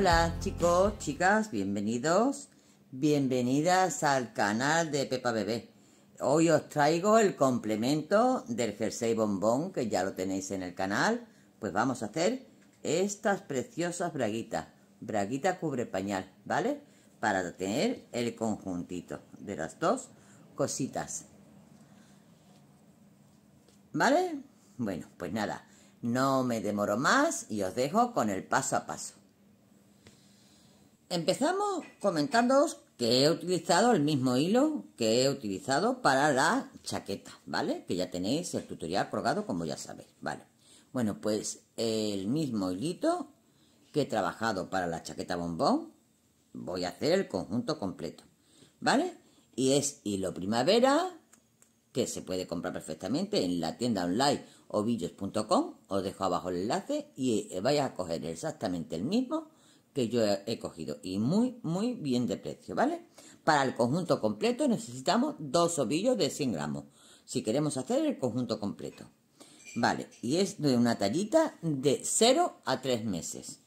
Hola chicos, chicas, bienvenidos, bienvenidas al canal de Pepa Bebé. Hoy os traigo el complemento del jersey bombón que ya lo tenéis en el canal. Pues vamos a hacer estas preciosas braguitas, braguita cubre pañal, ¿vale? Para tener el conjuntito de las dos cositas. ¿Vale? Bueno, pues nada, no me demoro más y os dejo con el paso a paso. Empezamos comentándoos que he utilizado el mismo hilo que he utilizado para la chaqueta, ¿vale? Que ya tenéis el tutorial colgado, como ya sabéis, ¿vale? Bueno, pues el mismo hilito que he trabajado para la chaqueta bombón, voy a hacer el conjunto completo, ¿vale? Y es hilo primavera, que se puede comprar perfectamente en la tienda online ovillos.com, os dejo abajo el enlace y vais a coger exactamente el mismo que yo he cogido y muy muy bien de precio, ¿vale? Para el conjunto completo necesitamos dos ovillos de 100 gramos si queremos hacer el conjunto completo. Vale, y es de una tallita de 0 a 3 meses.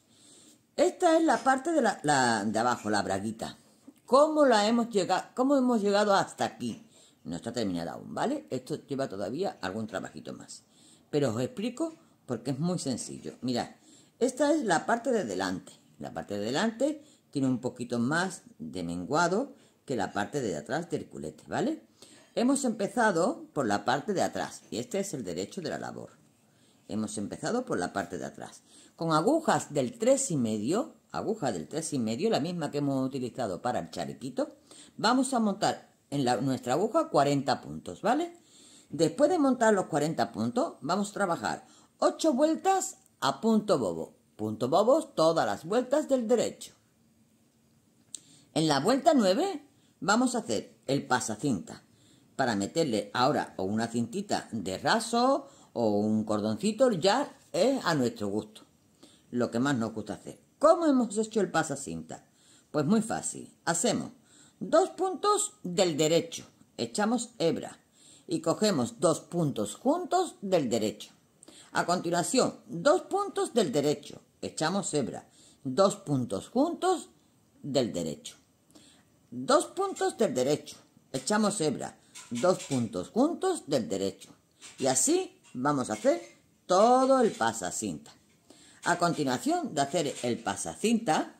Esta es la parte de, la, de abajo, la braguita. ¿Cómo, la hemos llegado, ¿Cómo hemos llegado hasta aquí? No está terminada aún, ¿vale? Esto lleva todavía algún trabajito más. Pero os explico porque es muy sencillo. Mirad, esta es la parte de delante la parte de delante tiene un poquito más de menguado que la parte de atrás del culete, ¿vale? Hemos empezado por la parte de atrás, y este es el derecho de la labor. Hemos empezado por la parte de atrás. Con agujas del 3,5, aguja del 3,5, la misma que hemos utilizado para el chariquito, vamos a montar en nuestra aguja 40 puntos, ¿vale? Después de montar los 40 puntos, vamos a trabajar 8 vueltas a punto bobo. Punto bobos todas las vueltas del derecho. En la vuelta 9 vamos a hacer el pasacinta. Para meterle ahora o una cintita de raso o un cordoncito ya es a nuestro gusto. Lo que más nos gusta hacer. ¿Cómo hemos hecho el pasacinta? Pues muy fácil. Hacemos dos puntos del derecho. Echamos hebra y cogemos dos puntos juntos del derecho. A continuación, dos puntos del derecho. Echamos hebra. Dos puntos juntos del derecho. Dos puntos del derecho. Echamos hebra. Dos puntos juntos del derecho. Y así vamos a hacer todo el pasacinta. A continuación de hacer el pasacinta,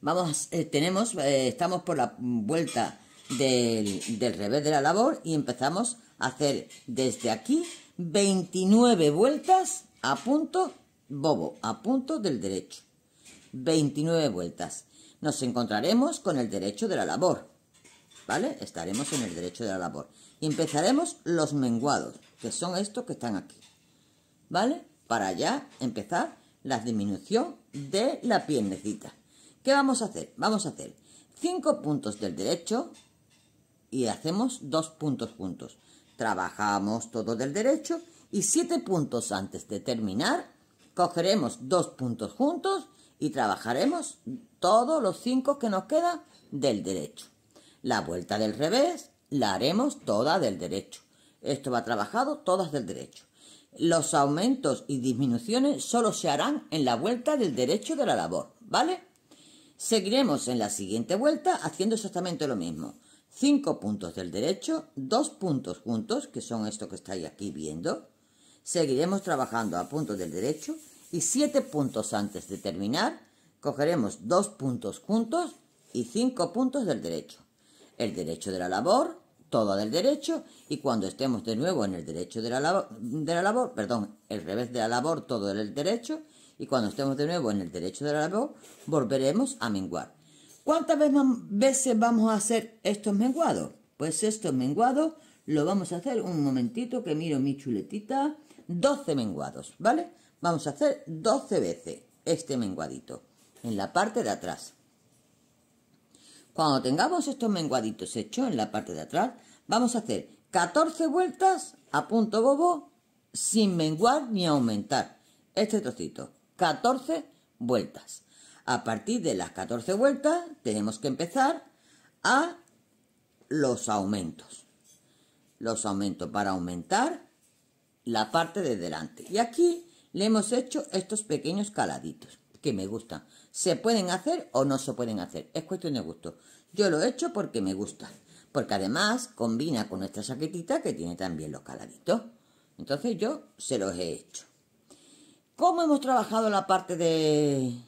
vamos, eh, tenemos, eh, estamos por la vuelta del, del revés de la labor y empezamos a hacer desde aquí 29 vueltas a punto bobo, a punto del derecho. 29 vueltas. Nos encontraremos con el derecho de la labor. ¿Vale? Estaremos en el derecho de la labor. Y empezaremos los menguados, que son estos que están aquí. ¿Vale? Para ya empezar la disminución de la piernecita. ¿Qué vamos a hacer? Vamos a hacer 5 puntos del derecho y hacemos 2 puntos juntos. Trabajamos todo del derecho y siete puntos antes de terminar, cogeremos dos puntos juntos y trabajaremos todos los cinco que nos quedan del derecho. La vuelta del revés la haremos toda del derecho. Esto va trabajado todas del derecho. Los aumentos y disminuciones solo se harán en la vuelta del derecho de la labor, ¿vale? Seguiremos en la siguiente vuelta haciendo exactamente lo mismo. 5 puntos del derecho, 2 puntos juntos, que son esto que estáis aquí viendo. Seguiremos trabajando a puntos del derecho y 7 puntos antes de terminar, cogeremos 2 puntos juntos y 5 puntos del derecho. El derecho de la labor, todo del derecho, y cuando estemos de nuevo en el derecho de la, de la labor, perdón, el revés de la labor, todo del derecho, y cuando estemos de nuevo en el derecho de la labor, volveremos a menguar. ¿Cuántas veces vamos a hacer estos menguados? Pues estos menguados lo vamos a hacer un momentito que miro mi chuletita. 12 menguados, ¿vale? Vamos a hacer 12 veces este menguadito en la parte de atrás. Cuando tengamos estos menguaditos hechos en la parte de atrás, vamos a hacer 14 vueltas a punto bobo sin menguar ni aumentar. Este trocito, 14 vueltas. A partir de las 14 vueltas tenemos que empezar a los aumentos. Los aumentos para aumentar la parte de delante. Y aquí le hemos hecho estos pequeños caladitos que me gustan. Se pueden hacer o no se pueden hacer. Es cuestión de gusto. Yo lo he hecho porque me gusta. Porque además combina con nuestra saquetita que tiene también los caladitos. Entonces yo se los he hecho. ¿Cómo hemos trabajado la parte de,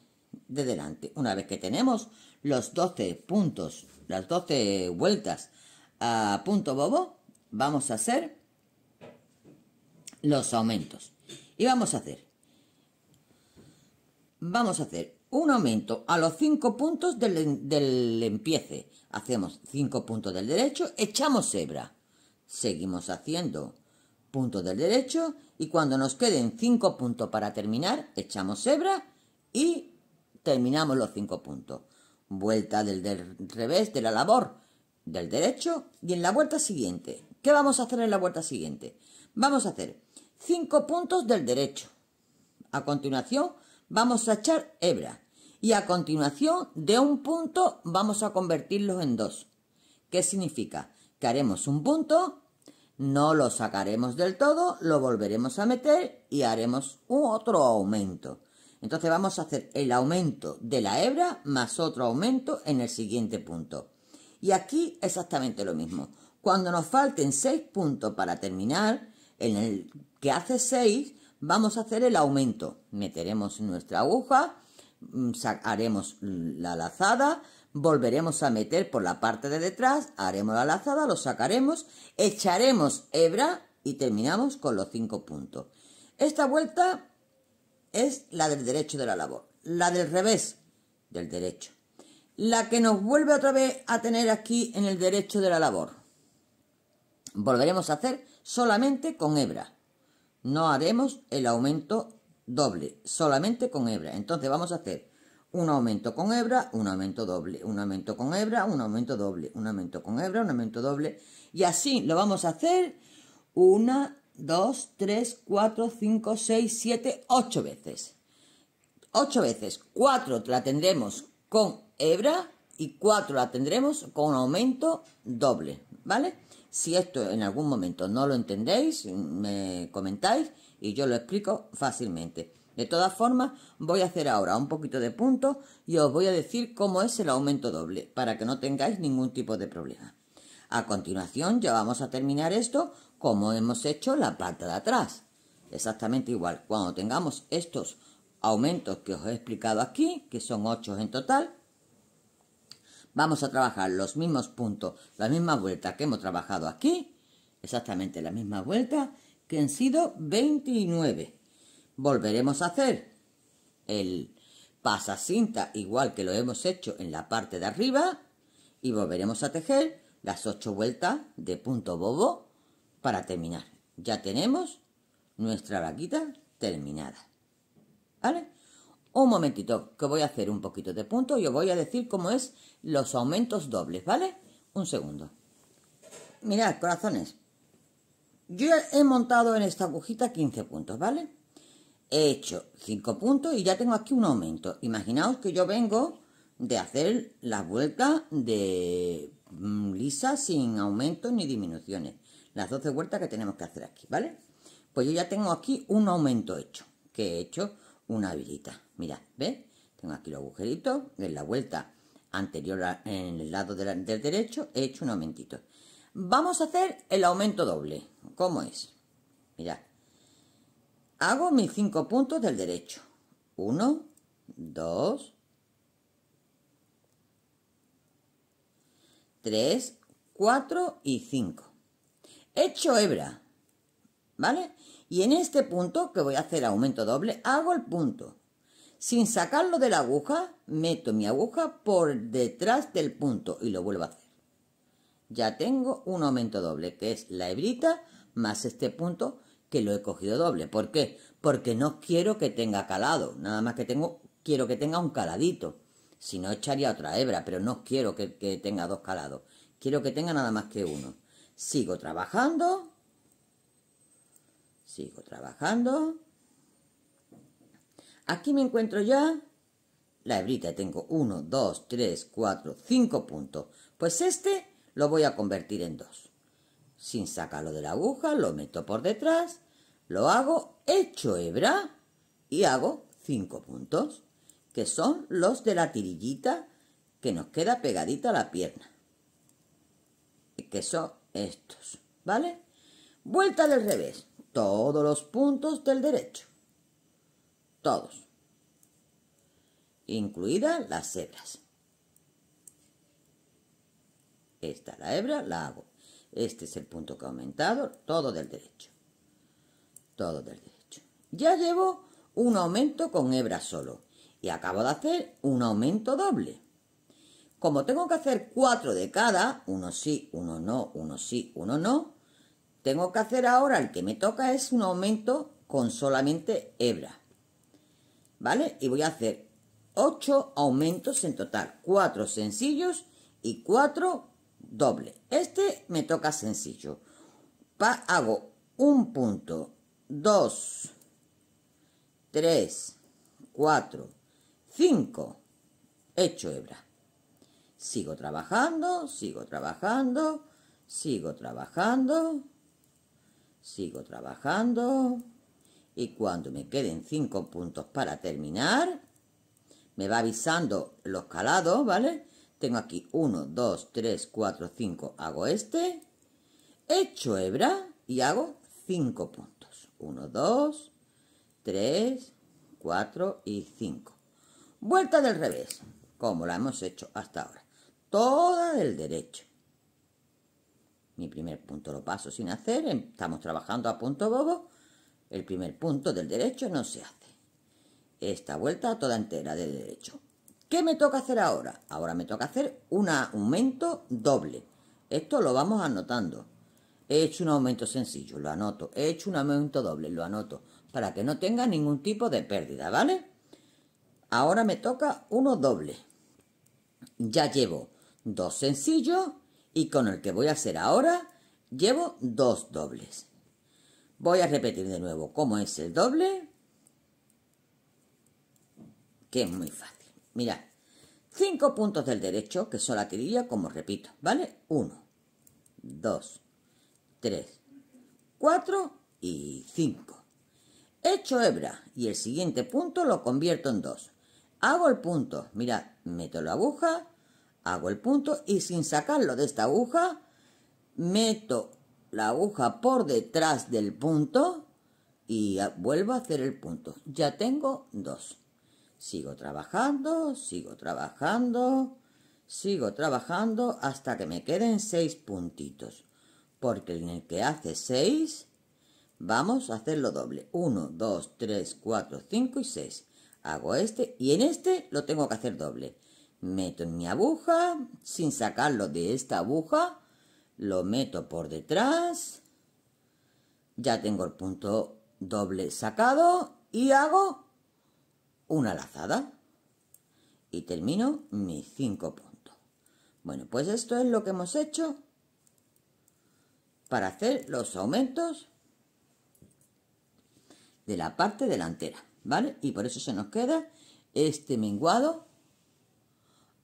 de delante. Una vez que tenemos los 12 puntos, las 12 vueltas a punto bobo, vamos a hacer los aumentos. Y vamos a hacer, vamos a hacer un aumento a los 5 puntos del, empiece. Hacemos 5 puntos del derecho, echamos hebra. Seguimos haciendo puntos del derecho y cuando nos queden 5 puntos para terminar, echamos hebra y terminamos los cinco puntos. Vuelta del, revés de la labor, del derecho y en la vuelta siguiente. ¿Qué vamos a hacer en la vuelta siguiente? Vamos a hacer cinco puntos del derecho. A continuación vamos a echar hebra y a continuación de un punto vamos a convertirlos en dos. ¿Qué significa? Que haremos un punto, no lo sacaremos del todo, lo volveremos a meter y haremos otro aumento. Entonces vamos a hacer el aumento de la hebra más otro aumento en el siguiente punto. Y aquí exactamente lo mismo. Cuando nos falten 6 puntos para terminar, en el que hace 6 vamos a hacer el aumento. Meteremos nuestra aguja, mm, haremos la lazada, volveremos a meter por la parte de detrás, haremos la lazada, lo sacaremos, echaremos hebra y terminamos con los 5 puntos. Esta vuelta es la del derecho de la labor, la del revés del derecho, la que nos vuelve otra vez a tener aquí en el derecho de la labor. Volveremos a hacer solamente con hebra. No haremos el aumento doble, solamente con hebra. Entonces vamos a hacer un aumento con hebra, un aumento doble, un aumento con hebra, un aumento doble, un aumento con hebra, un aumento doble. Y así lo vamos a hacer una 2, 3, 4, 5, 6, 7, 8 veces. 8 veces. Cuatro la tendremos con hebra y 4 la tendremos con aumento doble, ¿vale? Si esto en algún momento no lo entendéis, me comentáis y yo lo explico fácilmente. De todas formas, voy a hacer ahora un poquito de punto y os voy a decir cómo es el aumento doble, para que no tengáis ningún tipo de problema. A continuación ya vamos a terminar esto como hemos hecho la parte de atrás. Exactamente igual. Cuando tengamos estos aumentos que os he explicado aquí, que son 8 en total, vamos a trabajar los mismos puntos, la misma vuelta que hemos trabajado aquí, exactamente la misma vuelta, que han sido 29. Volveremos a hacer el pasacinta igual que lo hemos hecho en la parte de arriba y volveremos a tejer las ocho vueltas de punto bobo para terminar. Ya tenemos nuestra vaquita terminada. ¿Vale? Un momentito, que voy a hacer un poquito de punto y os voy a decir cómo es los aumentos dobles, ¿vale? Un segundo. Mirad, corazones. Yo he montado en esta agujita 15 puntos, ¿vale? He hecho 5 puntos y ya tengo aquí un aumento. Imaginaos que yo vengo de hacer las vueltas de mm, lisa sin aumentos ni disminuciones. Las 12 vueltas que tenemos que hacer aquí, ¿vale? Pues yo ya tengo aquí un aumento hecho, que he hecho una habilita mira ¿ves? Tengo aquí los agujeritos, en la vuelta anterior en el lado del derecho he hecho un aumentito. Vamos a hacer el aumento doble. ¿Cómo es? mira Hago mis 5 puntos del derecho. 1, 2, 3, 4 y 5. hecho hebra, ¿vale? Y en este punto, que voy a hacer aumento doble, hago el punto. Sin sacarlo de la aguja, meto mi aguja por detrás del punto y lo vuelvo a hacer. Ya tengo un aumento doble, que es la hebrita más este punto que lo he cogido doble. ¿Por qué? Porque no quiero que tenga calado, nada más que tengo, quiero que tenga un caladito. Si no, echaría otra hebra, pero no quiero que, tenga dos calados. Quiero que tenga nada más que uno. Sigo trabajando. Sigo trabajando. Aquí me encuentro ya la hebrita tengo uno, dos, tres, cuatro, cinco puntos. Pues este lo voy a convertir en dos. Sin sacarlo de la aguja, lo meto por detrás, lo hago, hecho hebra y hago cinco puntos que son los de la tirillita que nos queda pegadita a la pierna. Que son estos, ¿vale? Vuelta del revés. Todos los puntos del derecho. Todos. Incluidas las hebras. Esta la hebra la hago. Este es el punto que ha aumentado. Todo del derecho. Todo del derecho. Ya llevo un aumento con hebra solo y acabo de hacer un aumento doble. Como tengo que hacer cuatro de cada, uno sí, uno no, uno sí, uno no, tengo que hacer ahora, el que me toca es un aumento con solamente hebra. ¿Vale? Y voy a hacer 8 aumentos en total, 4 sencillos y 4 doble. Este me toca sencillo. Pa hago un punto, 2, 3, 4, 5. Hecho hebra. Sigo trabajando, sigo trabajando, sigo trabajando, sigo trabajando. Y cuando me queden 5 puntos para terminar, me va avisando los calados, ¿vale? Tengo aquí 1, 2, 3, 4, 5. Hago este. Hecho hebra y hago 5 puntos. 1, 2, 3, 4 y 5. Vuelta del revés, como la hemos hecho hasta ahora. Toda del derecho. Mi primer punto lo paso sin hacer, em, estamos trabajando a punto bobo. El primer punto del derecho no se hace. Esta vuelta toda entera del derecho. ¿Qué me toca hacer ahora? Ahora me toca hacer un aumento doble. Esto lo vamos anotando. He hecho un aumento sencillo, lo anoto. He hecho un aumento doble, lo anoto. Para que no tenga ningún tipo de pérdida, ¿vale? Ahora me toca uno doble. Ya llevo dos sencillos y con el que voy a hacer ahora llevo dos dobles. Voy a repetir de nuevo cómo es el doble, que es muy fácil. Mirad, cinco puntos del derecho, que son la tirilla, como repito, ¿vale? Uno, dos, tres, cuatro y cinco. Hecho hebra y el siguiente punto lo convierto en dos hago el punto, mira, meto la aguja, hago el punto y sin sacarlo de esta aguja, meto la aguja por detrás del punto y vuelvo a hacer el punto. Ya tengo dos. Sigo trabajando, sigo trabajando, sigo trabajando hasta que me queden seis puntitos. Porque en el que hace seis, vamos a hacerlo doble. Uno, dos, tres, cuatro, cinco y seis hago este y en este lo tengo que hacer doble. Meto en mi aguja, sin sacarlo de esta aguja, lo meto por detrás, ya tengo el punto doble sacado y hago una lazada y termino mi cinco puntos. Bueno, pues esto es lo que hemos hecho para hacer los aumentos de la parte delantera. ¿vale? Y por eso se nos queda este menguado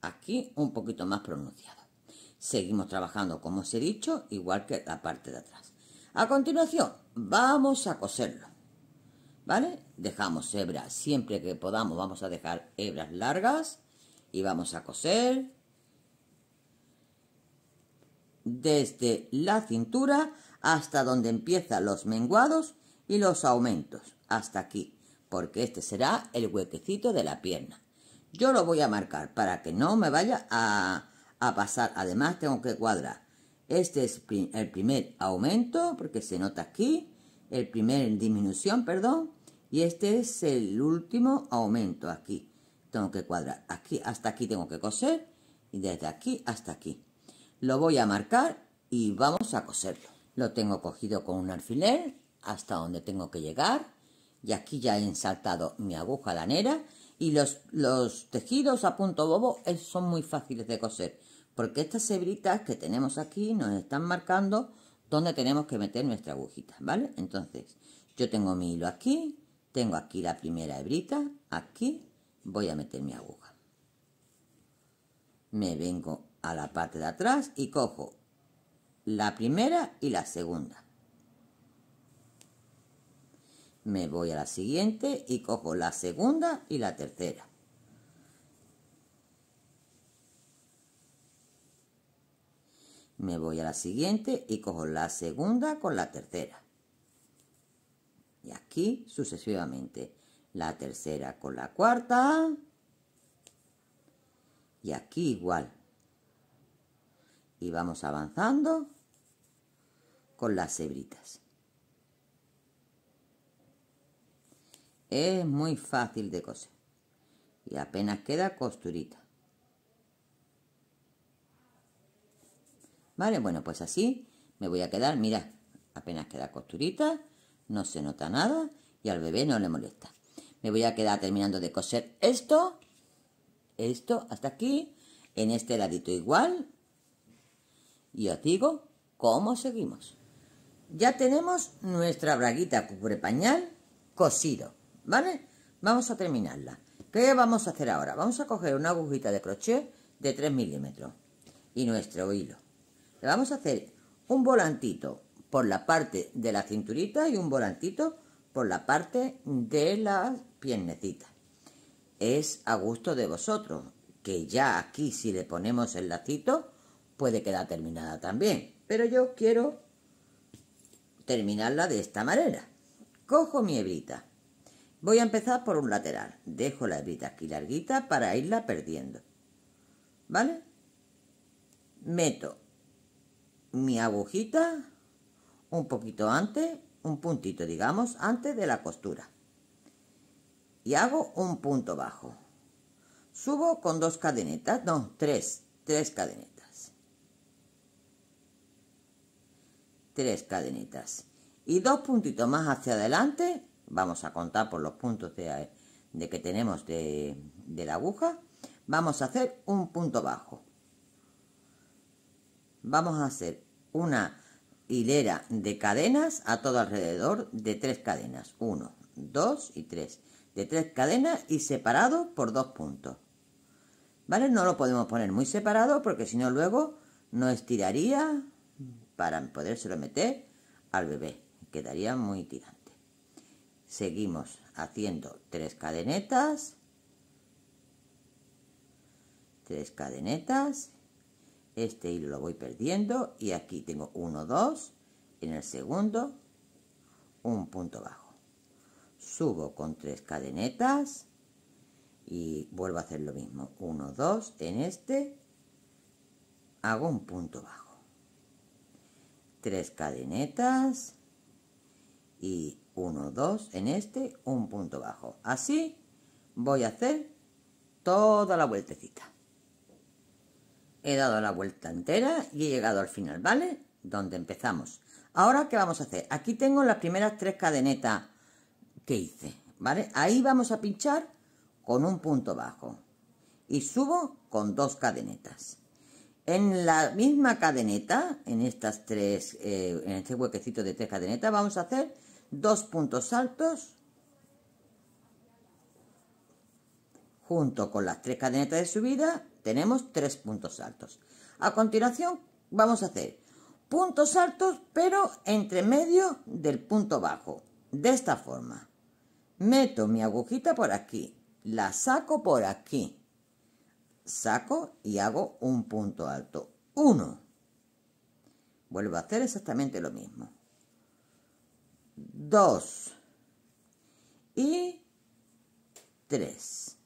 aquí un poquito más pronunciado. Seguimos trabajando, como os he dicho, igual que la parte de atrás. A continuación, vamos a coserlo, ¿vale? Dejamos hebras, siempre que podamos vamos a dejar hebras largas y vamos a coser desde la cintura hasta donde empiezan los menguados y los aumentos, hasta aquí porque este será el huequecito de la pierna. Yo lo voy a marcar para que no me vaya a, pasar. Además tengo que cuadrar. Este es el primer aumento, porque se nota aquí, el primer disminución, perdón, y este es el último aumento aquí. Tengo que cuadrar aquí, hasta aquí tengo que coser, y desde aquí hasta aquí. Lo voy a marcar y vamos a coserlo. Lo tengo cogido con un alfiler hasta donde tengo que llegar y aquí ya he ensaltado mi aguja lanera y los, los tejidos a punto bobo eh, son muy fáciles de coser porque estas hebritas que tenemos aquí nos están marcando dónde tenemos que meter nuestra agujita, ¿vale? Entonces, yo tengo mi hilo aquí, tengo aquí la primera hebrita, aquí voy a meter mi aguja. Me vengo a la parte de atrás y cojo la primera y la segunda me voy a la siguiente y cojo la segunda y la tercera. Me voy a la siguiente y cojo la segunda con la tercera. Y aquí sucesivamente. La tercera con la cuarta. Y aquí igual. Y vamos avanzando con las hebritas. Es muy fácil de coser y apenas queda costurita. Vale, bueno, pues así me voy a quedar, mira apenas queda costurita, no se nota nada y al bebé no le molesta. Me voy a quedar terminando de coser esto, esto hasta aquí, en este ladito igual y os digo cómo seguimos. Ya tenemos nuestra braguita cubre pañal cosido. ¿vale? Vamos a terminarla. ¿Qué vamos a hacer ahora? Vamos a coger una agujita de crochet de 3 milímetros y nuestro hilo. Le vamos a hacer un volantito por la parte de la cinturita y un volantito por la parte de las piernecita. Es a gusto de vosotros, que ya aquí si le ponemos el lacito puede quedar terminada también. Pero yo quiero terminarla de esta manera. Cojo mi hebrita Voy a empezar por un lateral. Dejo la hebra aquí larguita para irla perdiendo. ¿Vale? Meto mi agujita un poquito antes, un puntito, digamos, antes de la costura. Y hago un punto bajo. Subo con dos cadenetas, no, tres, tres cadenetas. Tres cadenetas Y dos puntitos más hacia adelante vamos a contar por los puntos de, que tenemos de, la aguja, vamos a hacer un punto bajo. Vamos a hacer una hilera de cadenas a todo alrededor de tres cadenas. Uno, dos y tres. De tres cadenas y separado por dos puntos. ¿Vale? No lo podemos poner muy separado porque si no luego no estiraría para lo meter al bebé. Quedaría muy tirante seguimos haciendo tres cadenetas tres cadenetas este hilo lo voy perdiendo y aquí tengo 1 2 en el segundo un punto bajo subo con tres cadenetas y vuelvo a hacer lo mismo 1 2 en este hago un punto bajo tres cadenetas y 1, 2, en este un punto bajo. Así voy a hacer toda la vueltecita. He dado la vuelta entera y he llegado al final, ¿vale? Donde empezamos. Ahora, ¿qué vamos a hacer? Aquí tengo las primeras tres cadenetas que hice, ¿vale? Ahí vamos a pinchar con un punto bajo. Y subo con dos cadenetas. En la misma cadeneta, en estas tres, eh, en este huequecito de tres cadenetas, vamos a hacer dos puntos altos junto con las tres cadenetas de subida tenemos tres puntos altos a continuación vamos a hacer puntos altos pero entre medio del punto bajo de esta forma meto mi agujita por aquí la saco por aquí saco y hago un punto alto uno vuelvo a hacer exactamente lo mismo 2 y 3.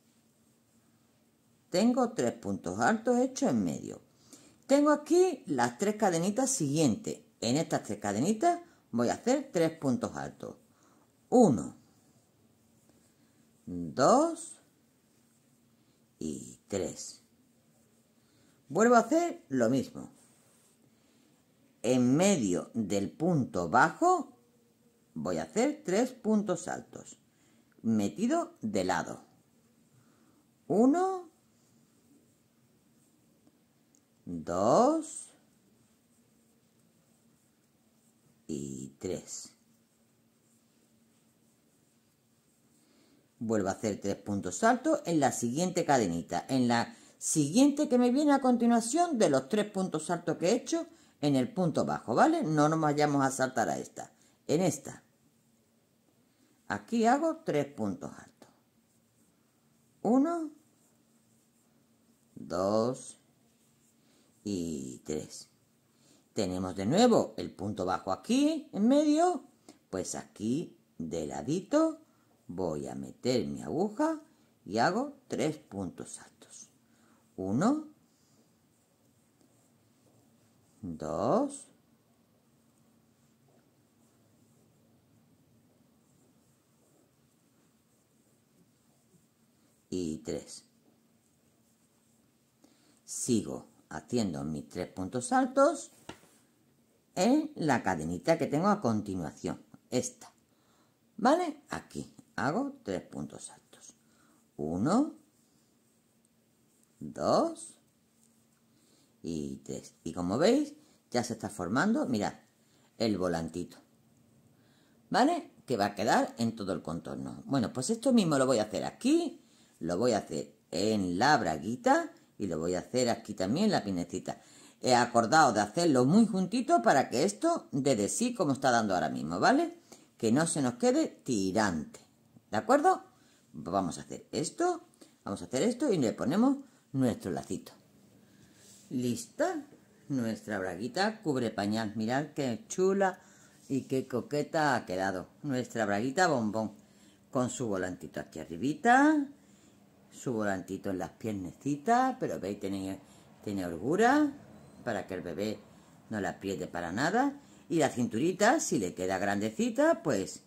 Tengo tres puntos altos hechos en medio. Tengo aquí las tres cadenitas siguientes. En estas tres cadenitas voy a hacer tres puntos altos. 1, 2 y 3. Vuelvo a hacer lo mismo. En medio del punto bajo voy a hacer tres puntos altos metido de lado. Uno, dos y tres. Vuelvo a hacer tres puntos altos en la siguiente cadenita, en la siguiente que me viene a continuación de los tres puntos altos que he hecho en el punto bajo, ¿vale? No nos vayamos a saltar a esta, en esta. Aquí hago tres puntos altos. Uno, dos y tres. Tenemos de nuevo el punto bajo aquí, en medio. Pues aquí, de ladito, voy a meter mi aguja y hago tres puntos altos. Uno, dos 3. Sigo haciendo mis tres puntos altos en la cadenita que tengo a continuación, esta. ¿Vale? Aquí hago tres puntos altos. Uno Dos y tres Y como veis, ya se está formando, mirad, el volantito. ¿Vale? Que va a quedar en todo el contorno. Bueno, pues esto mismo lo voy a hacer aquí lo voy a hacer en la braguita y lo voy a hacer aquí también en la pinecita. He acordado de hacerlo muy juntito para que esto dé de sí como está dando ahora mismo, ¿vale? Que no se nos quede tirante, ¿de acuerdo? Vamos a hacer esto, vamos a hacer esto y le ponemos nuestro lacito. ¿Lista? Nuestra braguita cubre pañal. Mirad qué chula y qué coqueta ha quedado. Nuestra braguita bombón. Con su volantito aquí arribita su volantito en las piernecitas, pero veis, tiene, tiene holgura para que el bebé no la pierde para nada. Y la cinturita, si le queda grandecita, pues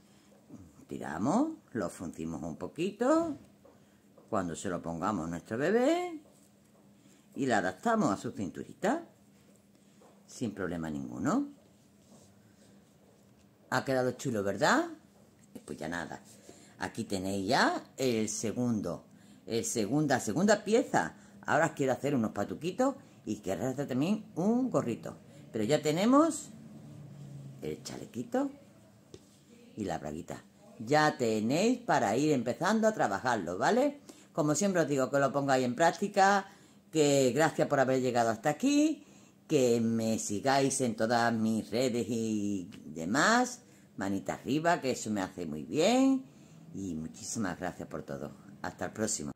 tiramos, lo funcimos un poquito cuando se lo pongamos a nuestro bebé y la adaptamos a su cinturita sin problema ninguno. Ha quedado chulo, ¿verdad? Pues ya nada. Aquí tenéis ya el segundo eh, segunda, segunda pieza. Ahora quiero hacer unos patuquitos y quiero hacer también un gorrito. Pero ya tenemos el chalequito y la braguita. Ya tenéis para ir empezando a trabajarlo, ¿vale? Como siempre os digo, que lo pongáis en práctica, que gracias por haber llegado hasta aquí, que me sigáis en todas mis redes y demás, manita arriba, que eso me hace muy bien, y muchísimas gracias por todo. Hasta el próximo.